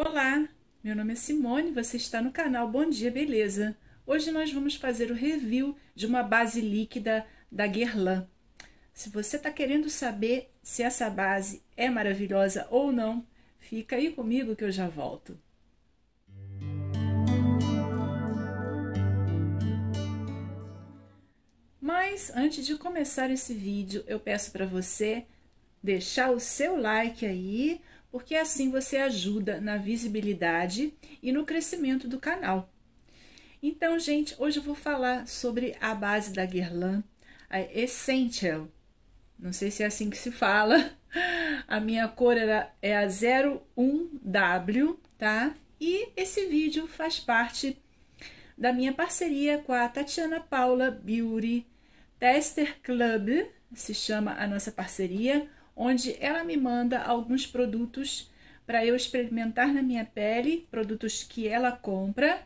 Olá, meu nome é Simone, você está no canal Bom Dia Beleza. Hoje nós vamos fazer o review de uma base líquida da Guerlain. Se você está querendo saber se essa base é maravilhosa ou não, fica aí comigo que eu já volto. Mas antes de começar esse vídeo, eu peço para você deixar o seu like aí, porque assim você ajuda na visibilidade e no crescimento do canal. Então, gente, hoje eu vou falar sobre a base da Guerlain, a Essential. Não sei se é assim que se fala. A minha cor era, é a 01W, tá? E esse vídeo faz parte da minha parceria com a Tatiana Paula Beauty Tester Club, se chama a nossa parceria onde ela me manda alguns produtos para eu experimentar na minha pele, produtos que ela compra,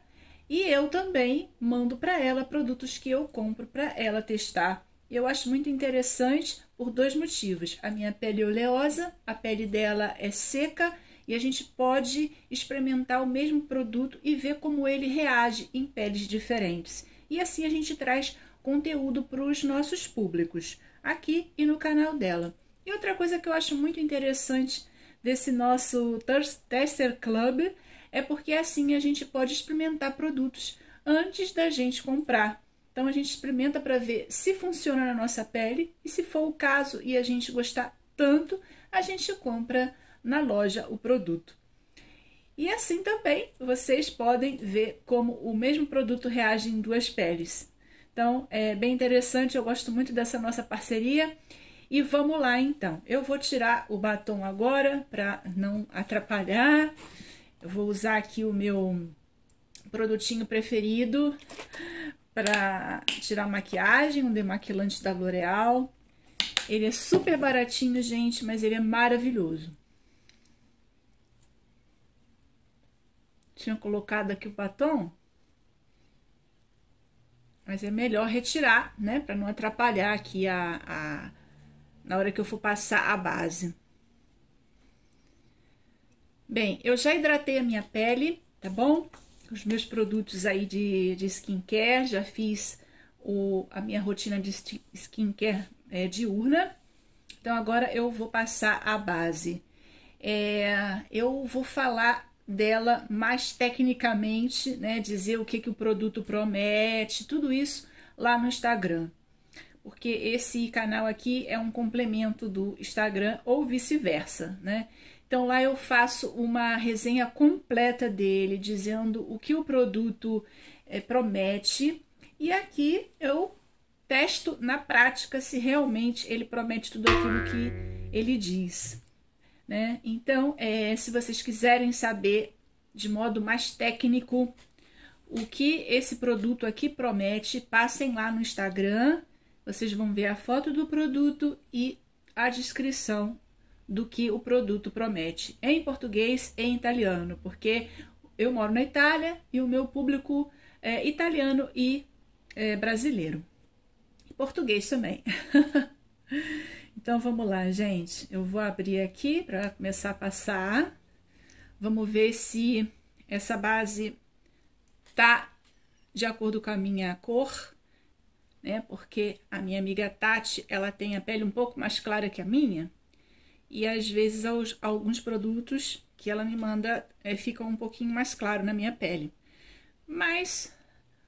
e eu também mando para ela produtos que eu compro para ela testar. Eu acho muito interessante por dois motivos. A minha pele é oleosa, a pele dela é seca e a gente pode experimentar o mesmo produto e ver como ele reage em peles diferentes. E assim a gente traz conteúdo para os nossos públicos, aqui e no canal dela. E outra coisa que eu acho muito interessante desse nosso Tester Club é porque assim a gente pode experimentar produtos antes da gente comprar. Então a gente experimenta para ver se funciona na nossa pele e se for o caso e a gente gostar tanto, a gente compra na loja o produto. E assim também vocês podem ver como o mesmo produto reage em duas peles. Então é bem interessante, eu gosto muito dessa nossa parceria e vamos lá então. Eu vou tirar o batom agora para não atrapalhar. Eu vou usar aqui o meu produtinho preferido para tirar maquiagem, um demaquilante da L'Oreal. Ele é super baratinho, gente, mas ele é maravilhoso. Tinha colocado aqui o batom, mas é melhor retirar, né, para não atrapalhar aqui a, a na hora que eu for passar a base. Bem, eu já hidratei a minha pele, tá bom? Os meus produtos aí de, de skincare, já fiz o, a minha rotina de skincare é, diurna. Então, agora eu vou passar a base. É, eu vou falar dela mais tecnicamente, né? Dizer o que, que o produto promete, tudo isso lá no Instagram porque esse canal aqui é um complemento do Instagram ou vice-versa, né? Então lá eu faço uma resenha completa dele, dizendo o que o produto é, promete, e aqui eu testo na prática se realmente ele promete tudo aquilo que ele diz. Né? Então, é, se vocês quiserem saber de modo mais técnico o que esse produto aqui promete, passem lá no Instagram vocês vão ver a foto do produto e a descrição do que o produto promete em português e em italiano, porque eu moro na Itália e o meu público é italiano e é, brasileiro. E português também. então vamos lá, gente. Eu vou abrir aqui para começar a passar. Vamos ver se essa base tá de acordo com a minha cor né? Porque a minha amiga Tati, ela tem a pele um pouco mais clara que a minha, e às vezes aos, alguns produtos que ela me manda é, ficam um pouquinho mais claro na minha pele. Mas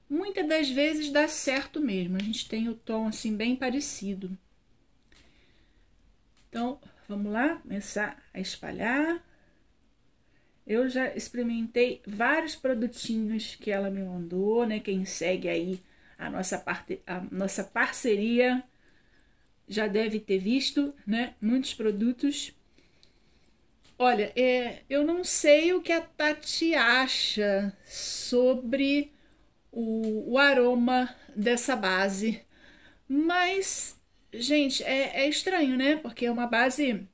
muitas das vezes dá certo mesmo, a gente tem o tom assim bem parecido. Então, vamos lá, começar a espalhar. Eu já experimentei vários produtinhos que ela me mandou, né? Quem segue aí a nossa, parte, a nossa parceria já deve ter visto, né? Muitos produtos. Olha, é, eu não sei o que a Tati acha sobre o, o aroma dessa base, mas, gente, é, é, estranho, né? Porque é uma base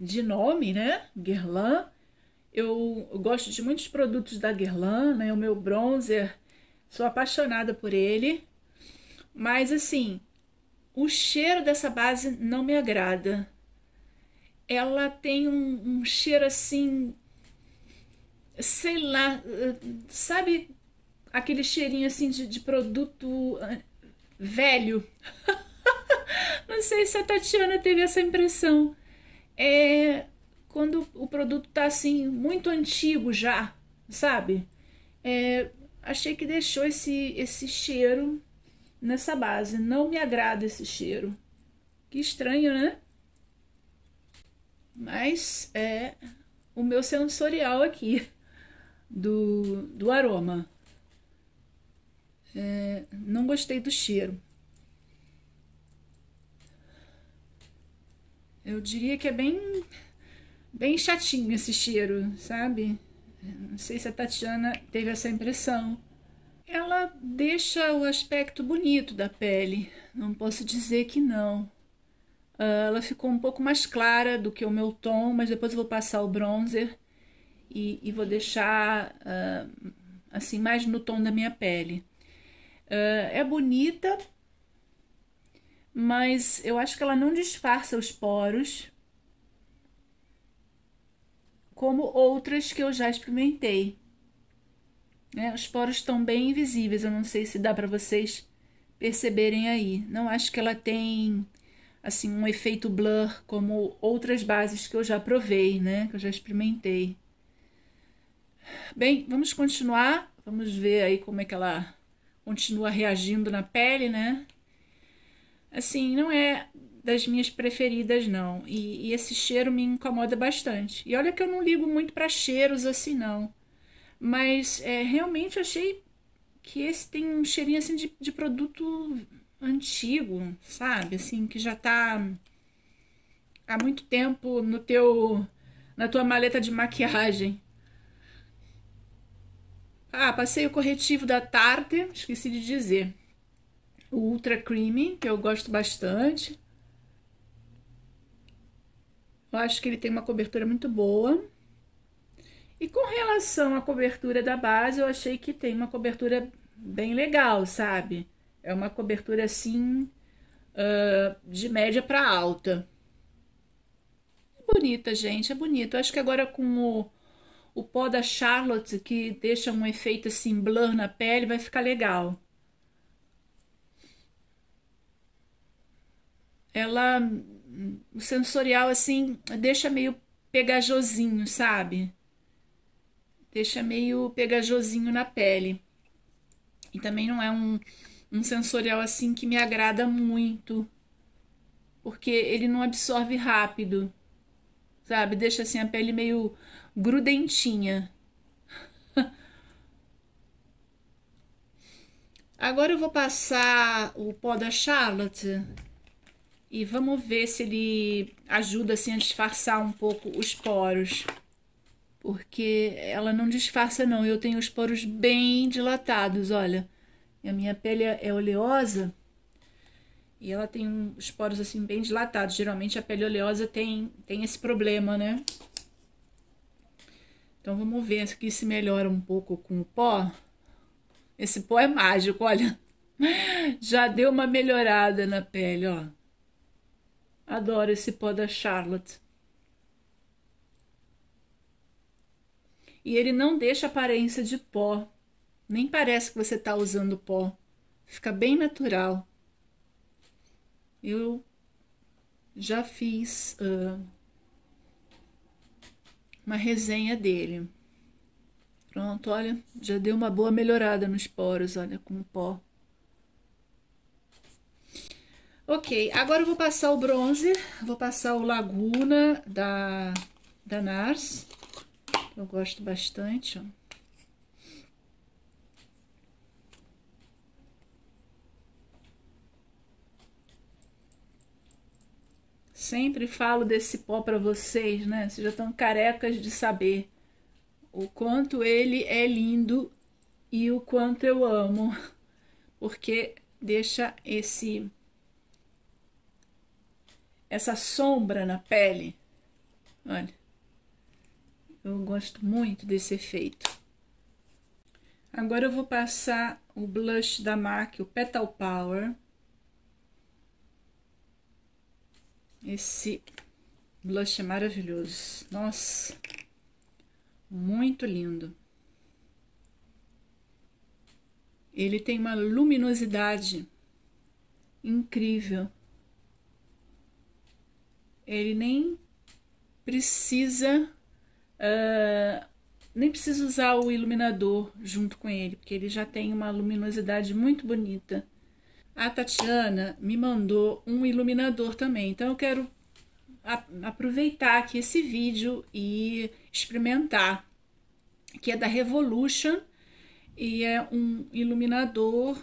de nome, né? Guerlain. Eu, eu gosto de muitos produtos da Guerlain, né? O meu bronzer Sou apaixonada por ele, mas assim, o cheiro dessa base não me agrada. Ela tem um, um cheiro assim, sei lá, sabe aquele cheirinho assim de, de produto ah, velho? não sei se a Tatiana teve essa impressão. É quando o produto tá assim, muito antigo já, sabe? É, achei que deixou esse, esse cheiro nessa base. Não me agrada esse cheiro. Que estranho, né? Mas é o meu sensorial aqui do, do aroma. É, não gostei do cheiro. Eu diria que é bem, bem chatinho esse cheiro, sabe? Não sei se a Tatiana teve essa impressão. Ela deixa o aspecto bonito da pele, não posso dizer que não. Ah, ela ficou um pouco mais clara do que o meu tom, mas depois eu vou passar o bronzer e, e vou deixar uh, assim mais no tom da minha pele. Uh, é bonita, mas eu acho que ela não disfarça os poros como outras que eu já experimentei. Né? Os poros estão bem invisíveis, eu não sei se dá para vocês perceberem aí. Não acho que ela tem assim um efeito blur como outras bases que eu já provei, né, que eu já experimentei. Bem, vamos continuar, vamos ver aí como é que ela continua reagindo na pele, né? Assim, não é das minhas preferidas, não. E, e, esse cheiro me incomoda bastante. E olha que eu não ligo muito para cheiros assim, não. Mas é, realmente achei que esse tem um cheirinho assim de, de produto antigo, sabe? Assim, que já tá há muito tempo no teu na tua maleta de maquiagem. Ah, passei o corretivo da Tarte esqueci de dizer. O Ultra Creamy, que eu gosto bastante. Eu acho que ele tem uma cobertura muito boa. E com relação à cobertura da base, eu achei que tem uma cobertura bem legal, sabe? É uma cobertura assim uh, de média para alta. É bonita, gente, é bonito. Eu acho que agora com o, o pó da Charlotte, que deixa um efeito assim blur na pele, vai ficar legal. Ela o sensorial assim deixa meio pegajosinho, sabe? Deixa meio pegajosinho na pele. E também não é um, um sensorial assim que me agrada muito, porque ele não absorve rápido, sabe? Deixa assim a pele meio grudentinha. Agora eu vou passar o pó da Charlotte e vamos ver se ele ajuda assim, a disfarçar um pouco os poros. Porque ela não disfarça, não. Eu tenho os poros bem dilatados, olha. E a minha pele é oleosa. E ela tem os poros assim bem dilatados. Geralmente a pele oleosa tem, tem esse problema, né? Então vamos ver aqui se melhora um pouco com o pó. Esse pó é mágico, olha. Já deu uma melhorada na pele, ó. Adoro esse pó da Charlotte. E ele não deixa aparência de pó. Nem parece que você está usando pó. Fica bem natural. Eu já fiz uh, uma resenha dele. Pronto, olha, já deu uma boa melhorada nos poros, olha, com o pó. Ok, agora eu vou passar o bronze, vou passar o Laguna da, da Nars. Eu gosto bastante, ó. Sempre falo desse pó para vocês, né? Vocês já estão carecas de saber o quanto ele é lindo e o quanto eu amo, porque deixa esse essa sombra na pele. Olha, eu gosto muito desse efeito. Agora eu vou passar o blush da MAC, o Petal Power. Esse blush é maravilhoso. Nossa, muito lindo. Ele tem uma luminosidade incrível ele nem precisa uh, nem precisa usar o iluminador junto com ele, porque ele já tem uma luminosidade muito bonita. A Tatiana me mandou um iluminador também, então eu quero aproveitar aqui esse vídeo e experimentar, que é da Revolution e é um iluminador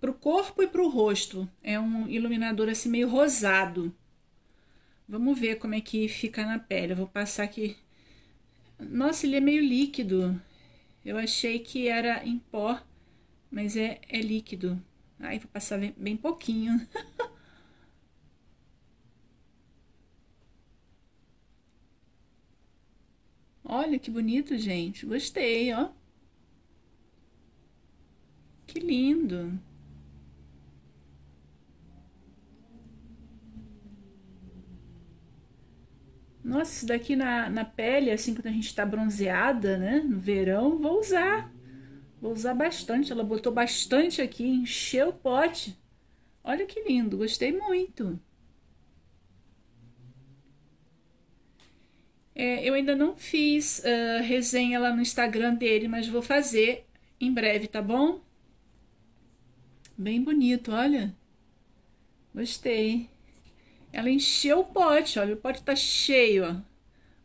para o corpo e para o rosto. É um iluminador assim meio rosado. Vamos ver como é que fica na pele. Eu vou passar aqui. Nossa, ele é meio líquido. Eu achei que era em pó, mas é, é líquido. Aí vou passar bem, bem pouquinho. Olha que bonito, gente. Gostei, ó. Que lindo. nossa, isso daqui na, na pele, assim, quando a gente tá bronzeada, né? No verão, vou usar. Vou usar bastante. Ela botou bastante aqui, encheu o pote. Olha que lindo, gostei muito. É, eu ainda não fiz uh, resenha lá no Instagram dele, mas vou fazer em breve, tá bom? Bem bonito, olha. Gostei. Ela encheu o pote, olha, o pote tá cheio, ó.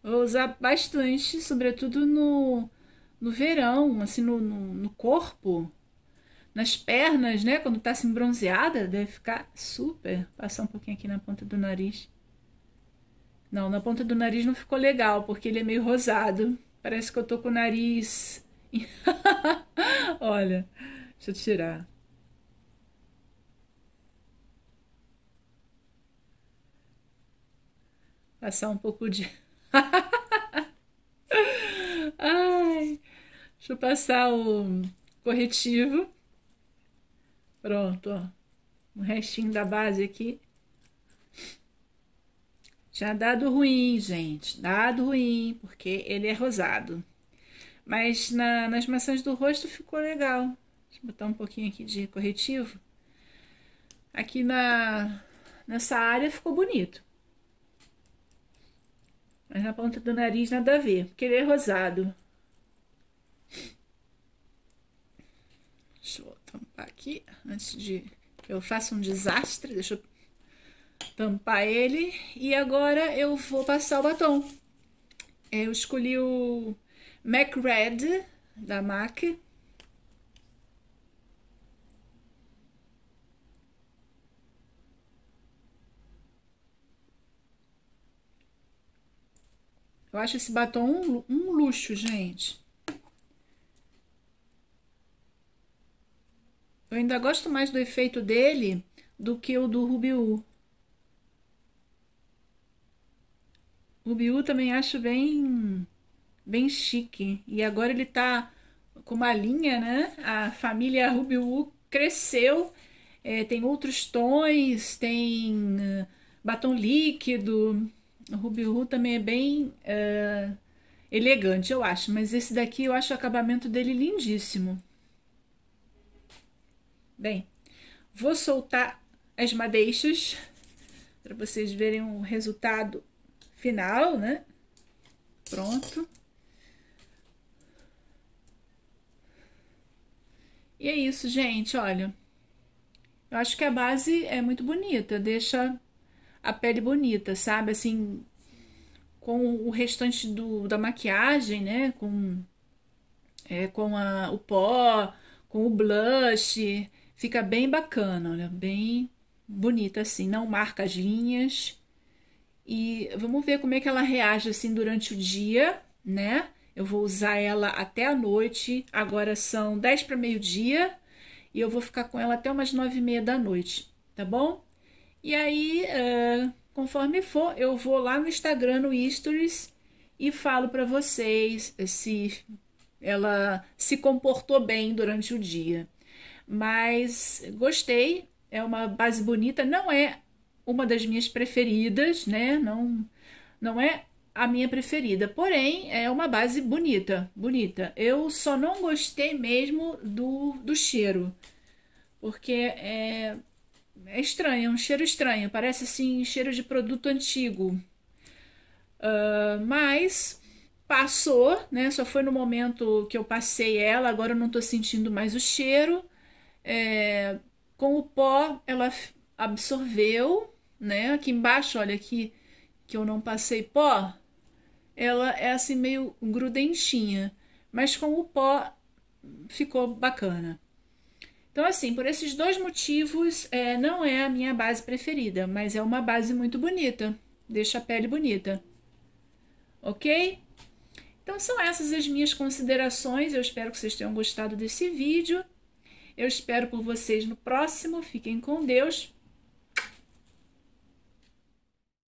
Vou usar bastante, sobretudo no, no verão, assim, no, no, no corpo, nas pernas, né? Quando tá assim bronzeada, deve ficar super. Passar um pouquinho aqui na ponta do nariz. Não, na ponta do nariz não ficou legal, porque ele é meio rosado. Parece que eu tô com o nariz. Olha, deixa eu tirar. Passar um pouco de. Ai, deixa eu passar o corretivo. Pronto, ó. Um restinho da base aqui. Tinha dado ruim, gente. Dado ruim, porque ele é rosado. Mas na, nas maçãs do rosto ficou legal. Deixa eu botar um pouquinho aqui de corretivo. Aqui na, nessa área ficou bonito. Mas na ponta do nariz nada a ver, porque ele é rosado. Deixa eu tampar aqui, antes de eu faça um desastre. Deixa eu tampar ele. E agora eu vou passar o batom. Eu escolhi o MAC Red, da MAC. Eu acho esse batom um, um luxo, gente. Eu ainda gosto mais do efeito dele do que o do Rubiu. Rubiu também acho bem, bem chique. E agora ele tá com uma linha, né? A família Rubiu cresceu. É, tem outros tons, tem eh, batom líquido. O Ruby Ru também é bem uh, elegante, eu acho. Mas esse daqui eu acho o acabamento dele lindíssimo. Bem, vou soltar as madeixas para vocês verem o resultado final, né? Pronto. E é isso, gente, olha. Eu acho que a base é muito bonita, deixa a pele bonita, sabe? Assim, com o restante do, da maquiagem, né? Com, é, com a, o pó, com o blush. Fica bem bacana, olha, bem bonita assim. Não marca as linhas. E vamos ver como é que ela reage assim durante o dia, né? Eu vou usar ela até a noite. Agora são 10 para meio-dia e eu vou ficar com ela até umas 9 e meia da noite, tá bom? E aí, uh, conforme for, eu vou lá no Instagram, no Histories, e falo para vocês se ela se comportou bem durante o dia. Mas gostei, é uma base bonita, não é uma das minhas preferidas, né? Não, não é a minha preferida, porém é uma base bonita, bonita. Eu só não gostei mesmo do, do cheiro, porque é, é estranho, é um cheiro estranho. Parece assim cheiro de produto antigo. Uh, mas passou, né? Só foi no momento que eu passei ela. Agora eu não tô sentindo mais o cheiro. É, com o pó ela absorveu, né? Aqui embaixo, olha aqui que eu não passei pó. Ela é assim meio grudentinha, mas com o pó ficou bacana. Então, assim, por esses dois motivos, é, não é a minha base preferida, mas é uma base muito bonita, deixa a pele bonita, ok? Então, são essas as minhas considerações. Eu espero que vocês tenham gostado desse vídeo. Eu espero por vocês no próximo. Fiquem com Deus.